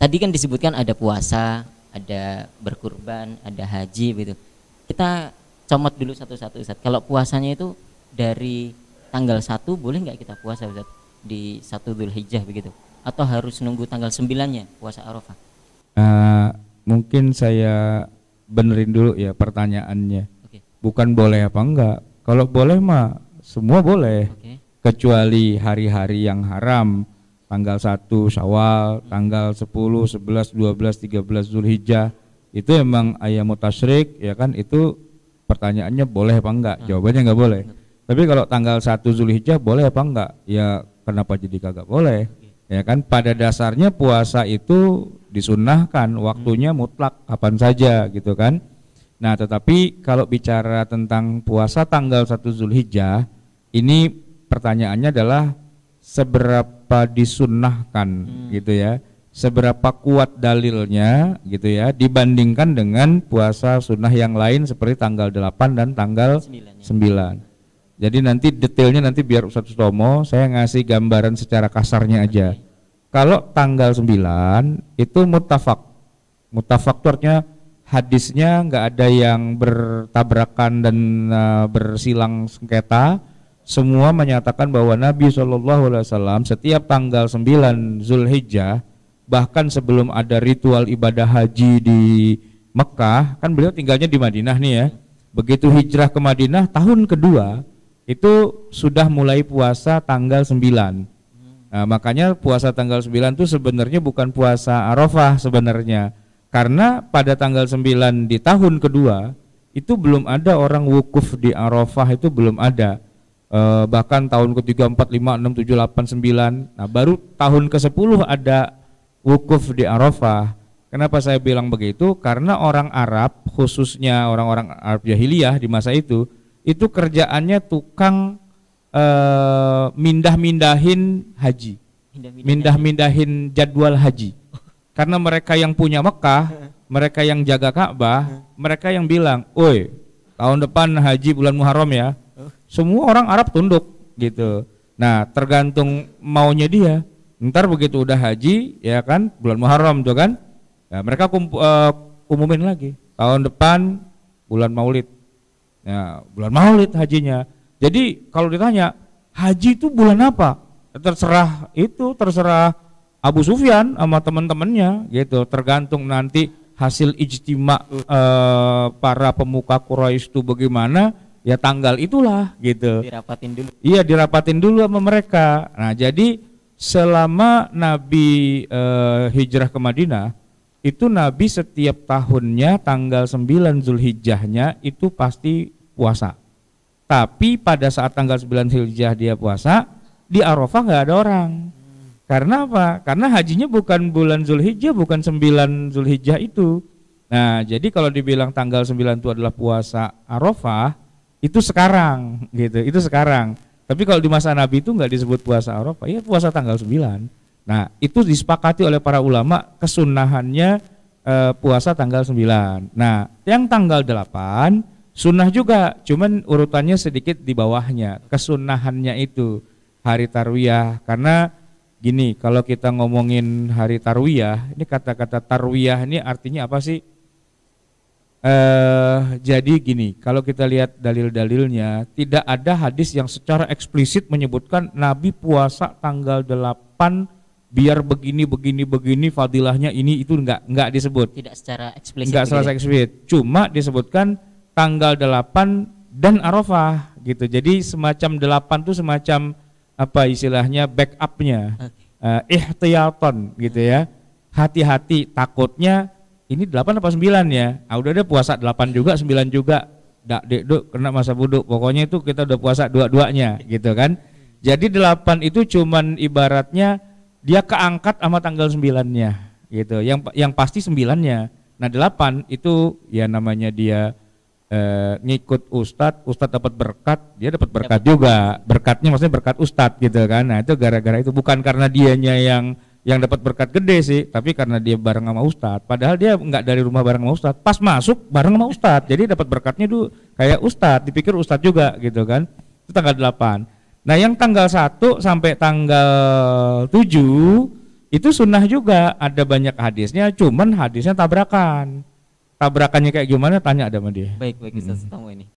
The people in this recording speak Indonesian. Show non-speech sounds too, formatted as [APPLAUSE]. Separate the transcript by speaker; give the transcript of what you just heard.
Speaker 1: tadi kan disebutkan ada puasa, ada berkurban, ada haji begitu. Kita comot dulu satu-satu Ustaz. Kalau puasanya itu dari tanggal 1 boleh nggak kita puasa Ustaz di satu hijab begitu? Atau harus nunggu tanggal 9-nya puasa Arafah? Uh, mungkin saya benerin dulu ya pertanyaannya. Okay. Bukan boleh apa enggak. Kalau boleh mah semua boleh. Okay. Kecuali hari-hari yang haram tanggal 1 Syawal, tanggal 10, 11, 12, 13 Zulhijjah. Itu emang ayam mutasyrik ya kan itu pertanyaannya boleh apa enggak? Hmm. Jawabannya enggak boleh. Hmm. Tapi kalau tanggal 1 Zulhijjah boleh apa enggak? Ya kenapa jadi kagak boleh? Hmm. Ya kan pada dasarnya puasa itu disunahkan waktunya mutlak kapan saja gitu kan. Nah, tetapi kalau bicara tentang puasa tanggal 1 Zulhijjah, ini pertanyaannya adalah seberapa apa disunnahkan hmm. gitu ya seberapa kuat dalilnya gitu ya dibandingkan dengan puasa sunnah yang lain seperti tanggal 8 dan tanggal 9, ya. jadi nanti detailnya nanti biar Ustaz Sutomo saya ngasih gambaran secara kasarnya aja okay. kalau tanggal 9 itu mutafak mutafak hadisnya nggak ada yang bertabrakan dan uh, bersilang sengketa semua menyatakan bahwa Nabi Shallallahu Alaihi Wasallam setiap tanggal 9 Zulhijjah bahkan sebelum ada ritual ibadah haji di Mekah kan beliau tinggalnya di Madinah nih ya begitu hijrah ke Madinah tahun kedua itu sudah mulai puasa tanggal 9 nah, makanya puasa tanggal 9 itu sebenarnya bukan puasa Arafah sebenarnya karena pada tanggal 9 di tahun kedua itu belum ada orang wukuf di Arafah itu belum ada eh, bahkan tahun ke-3, 4, 5, 6, 7, 8, 9. Nah, baru tahun ke-10 ada wukuf di Arafah. Kenapa saya bilang begitu? Karena orang Arab, khususnya orang-orang Arab jahiliyah di masa itu, itu kerjaannya tukang eh, mindah-mindahin haji. Mindah-mindahin jadwal haji. [LAUGHS] Karena mereka yang punya Mekah, [LAUGHS] mereka yang jaga Ka'bah, [LAUGHS] mereka yang bilang, "Oi, tahun depan haji bulan Muharram ya." semua orang Arab tunduk gitu. Nah, tergantung maunya dia. Ntar begitu udah haji, ya kan, bulan Muharram tuh kan, ya, mereka kum, uh, eh, umumin lagi tahun depan bulan Maulid. Ya, bulan Maulid hajinya. Jadi kalau ditanya haji itu bulan apa? Ya, terserah itu, terserah Abu Sufyan sama teman-temannya gitu. Tergantung nanti hasil ijtima uh, para pemuka Quraisy itu bagaimana ya tanggal itulah gitu. Dirapatin dulu. Iya, dirapatin dulu sama mereka. Nah, jadi selama Nabi e, hijrah ke Madinah, itu Nabi setiap tahunnya tanggal 9 Zulhijjahnya itu pasti puasa. Tapi pada saat tanggal 9 Zulhijjah dia puasa, di Arafah nggak ada orang. Karena apa? Karena hajinya bukan bulan Zulhijjah, bukan sembilan Zulhijjah itu. Nah, jadi kalau dibilang tanggal sembilan itu adalah puasa Arafah, itu sekarang gitu, itu sekarang. Tapi kalau di masa Nabi itu nggak disebut puasa Arafah, ya puasa tanggal 9. Nah, itu disepakati oleh para ulama kesunahannya e, eh, puasa tanggal 9. Nah, yang tanggal 8 sunnah juga, cuman urutannya sedikit di bawahnya, kesunahannya itu hari tarwiyah karena gini, kalau kita ngomongin hari tarwiyah, ini kata-kata tarwiyah ini artinya apa sih? Uh, jadi gini, kalau kita lihat dalil-dalilnya, tidak ada hadis yang secara eksplisit menyebutkan Nabi puasa tanggal 8 biar begini begini begini fadilahnya ini itu enggak enggak disebut. Tidak secara eksplisit. Enggak ya? secara eksplisit. Cuma disebutkan tanggal 8 dan Arafah gitu. Jadi semacam 8 itu semacam apa istilahnya backupnya. Okay. Uh, eh, ihtiyatan gitu ya. Hati-hati takutnya ini 8 apa 9 ya ah udah deh puasa 8 juga 9 juga dak dek duk kena masa buduk pokoknya itu kita udah puasa dua-duanya gitu kan jadi 8 itu cuman ibaratnya dia keangkat sama tanggal 9-nya gitu yang yang pasti 9-nya nah 8 itu ya namanya dia eh, ngikut ustad ustad dapat berkat dia dapat berkat juga berkatnya maksudnya berkat ustad gitu kan nah itu gara-gara itu bukan karena dianya yang yang dapat berkat gede sih tapi karena dia bareng sama ustadz padahal dia nggak dari rumah bareng sama ustadz pas masuk bareng sama ustadz jadi dapat berkatnya tuh kayak ustadz dipikir ustadz juga gitu kan itu tanggal 8 nah yang tanggal 1 sampai tanggal 7 itu sunnah juga ada banyak hadisnya cuman hadisnya tabrakan tabrakannya kayak gimana tanya ada sama dia baik baik Ustaz hmm. ini